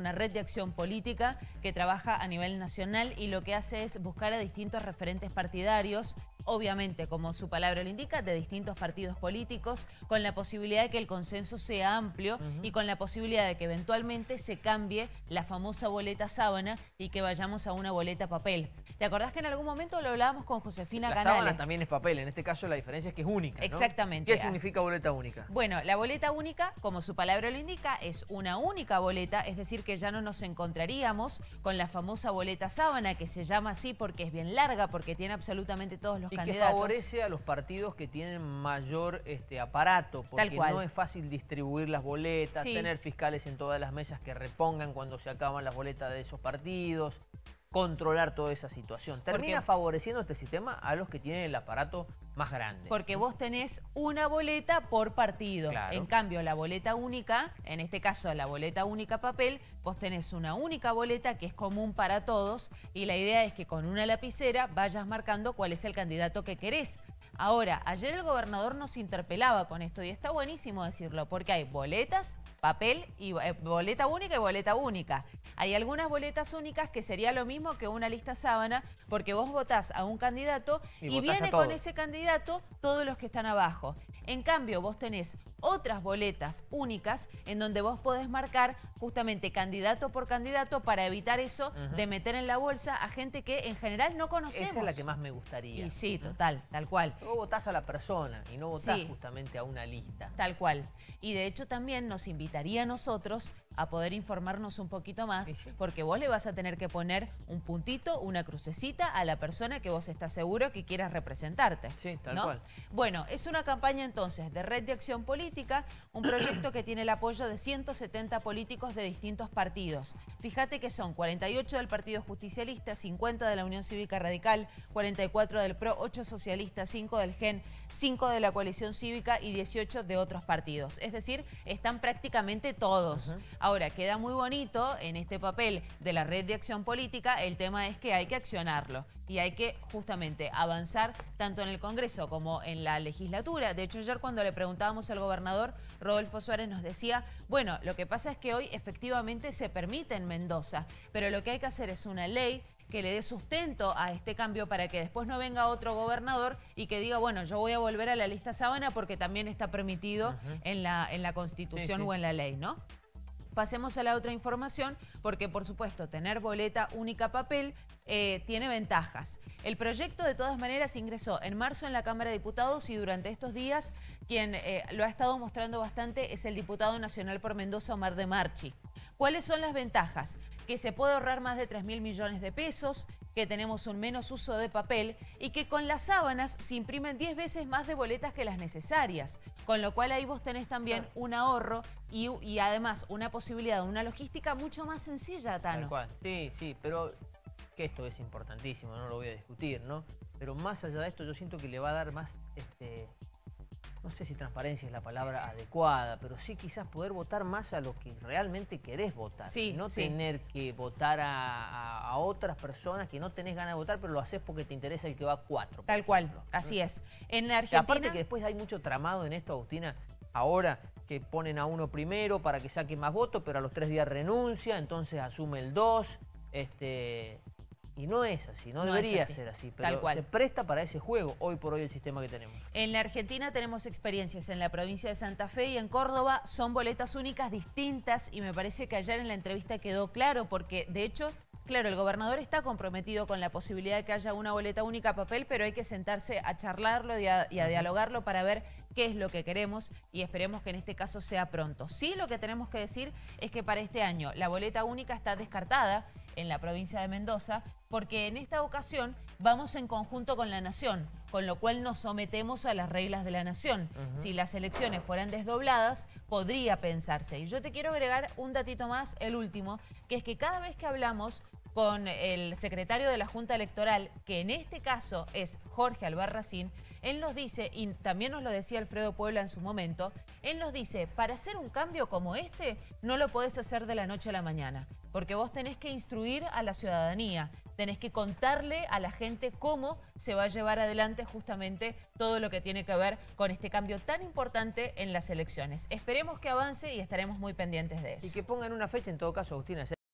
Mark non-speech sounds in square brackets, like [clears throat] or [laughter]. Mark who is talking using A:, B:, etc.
A: una red de acción política que trabaja a nivel nacional y lo que hace es buscar a distintos referentes partidarios, obviamente, como su palabra lo indica, de distintos partidos políticos, con la posibilidad de que el consenso sea amplio y con la posibilidad de que eventualmente se cambie la famosa boleta sábana y que vayamos a una boleta papel. ¿Te acordás que en algún momento lo hablábamos con Josefina Canales?
B: también es papel, en este caso la diferencia es que es única, Exactamente. ¿Qué significa boleta única?
A: Bueno, la boleta única, como su palabra lo indica, es una única boleta, es decir, que ya no nos encontraríamos con la famosa boleta sábana, que se llama así porque es bien larga, porque tiene absolutamente todos los candidatos. Y que favorece
B: a los partidos que tienen mayor este, aparato, porque no es fácil distribuir las boletas, tener fiscales en todas las mesas que repongan cuando se acaban las boletas de esos partidos controlar toda esa situación. Termina favoreciendo este sistema a los que tienen el aparato más grande. Porque
A: vos tenés una boleta por partido. En cambio, la boleta única, en este caso la boleta única papel, vos tenés una única boleta que es común para todos y la idea es que con una lapicera vayas marcando cuál es el candidato que querés. Ahora, ayer el gobernador nos interpelaba con esto y está buenísimo decirlo porque hay boletas, papel y eh, boleta única y boleta única. Hay algunas boletas únicas que sería lo mismo que una lista sábana porque vos votás a un candidato y viene con ese candidato todos los que están abajo. En cambio, vos tenés otras boletas únicas en donde vos podés marcar justamente candidato por candidato para evitar eso de meter en la bolsa a gente que en general no conocemos. Esa es la que más me
B: gustaría. Y sí, total, tal cual. Vos votás a la persona y no votás justamente a una lista.
A: Tal cual. Y de hecho también nos invitaría a nosotros a poder informarnos un poquito más, porque vos le vas a tener que poner un puntito, una crucecita a la persona que vos estás seguro que quieras representarte. Sí, tal Bueno, es una campaña entonces de Red de Acción Política, un proyecto [clears throat] que tiene el apoyo de 170 políticos de distintos partidos. Fíjate que son 48 del Partido Justicialista, 50 de la Unión Cívica Radical, 44 del PRO, 8 socialistas, 5 del GEN, 5 de la Coalición Cívica y 18 de otros partidos. Es decir, están prácticamente todos. Ahora, queda muy bonito en este papel de la red de acción política, el tema es que hay que accionarlo y hay que justamente avanzar tanto en el Congreso como en la legislatura. De hecho, ayer cuando le preguntábamos al gobernador, Rodolfo Suárez nos decía, bueno, lo que pasa es que hoy efectivamente se permite en Mendoza, pero lo que hay que hacer es una ley que le dé sustento a este cambio para que después no venga otro gobernador y que diga, bueno, yo voy a volver a la lista sábana porque también está permitido en, la, en la Constitución o en la ley, ¿no? pasemos a la otra información, porque por supuesto tener boleta única papel eh, tiene ventajas. El proyecto de todas maneras ingresó en marzo en la Cámara de Diputados y durante estos días quien eh, lo ha estado mostrando bastante es el diputado nacional por Mendoza, Omar de Marchi. ¿Cuáles son las ventajas? que se puede ahorrar más de 3 mil millones de pesos, que tenemos un menos uso de papel y que con las sábanas se imprimen 10 veces más de boletas que las necesarias. Con lo cual ahí vos tenés también un ahorro y, y además una posibilidad, una logística mucho
B: más sencilla, Tano. Tal cual. Sí, sí, pero que esto es importantísimo, no lo voy a discutir, ¿no? Pero más allá de esto yo siento que le va a dar más este, no sé si transparencia es la palabra adecuada, pero sí quizás poder votar más a lo que realmente querés votar. Sí, no tener que votar a, otras personas que no tenés ganas de votar, pero lo haces porque te interesa el que va a cuatro. Tal cual, así es.
A: En Argentina... Aparte que
B: después hay mucho tramado en esto, Agustina, ahora que ponen a uno primero para que saque más votos, pero a los tres días renuncia, entonces asume el dos. Este, y no es así, no, debería ser así, pero se presta para ese juego hoy por hoy el sistema que tenemos.
A: En la Argentina tenemos experiencias en la provincia de Santa Fe y en Córdoba son boletas únicas distintas y me parece que ayer en la entrevista quedó claro porque de hecho Claro, el gobernador está comprometido con la posibilidad de que haya una boleta única a papel, pero hay que sentarse a charlarlo y a, dialogarlo para ver qué es lo que queremos y esperemos que en este caso sea pronto. Sí, lo que tenemos que decir es que para este año la boleta única está descartada en la provincia de Mendoza, porque en esta ocasión vamos en conjunto con la Nación, con lo cual nos sometemos a las reglas de la Nación. Si las elecciones fueran desdobladas, podría pensarse. Y yo te quiero agregar un datito más, el último, que es que cada vez que hablamos con el secretario de la Junta Electoral, que en este caso es Jorge Albarracín, él nos dice, y también nos lo decía Alfredo Puebla en su momento, él nos dice, para hacer un cambio como este, no lo podés hacer de la noche a la mañana, porque vos tenés que instruir a la ciudadanía, tenés que contarle a la gente cómo se va a llevar adelante justamente todo lo que tiene que ver con este cambio tan importante en las elecciones. Esperemos que avance y estaremos muy pendientes de eso. Y que
B: pongan una fecha en todo caso, Agustina.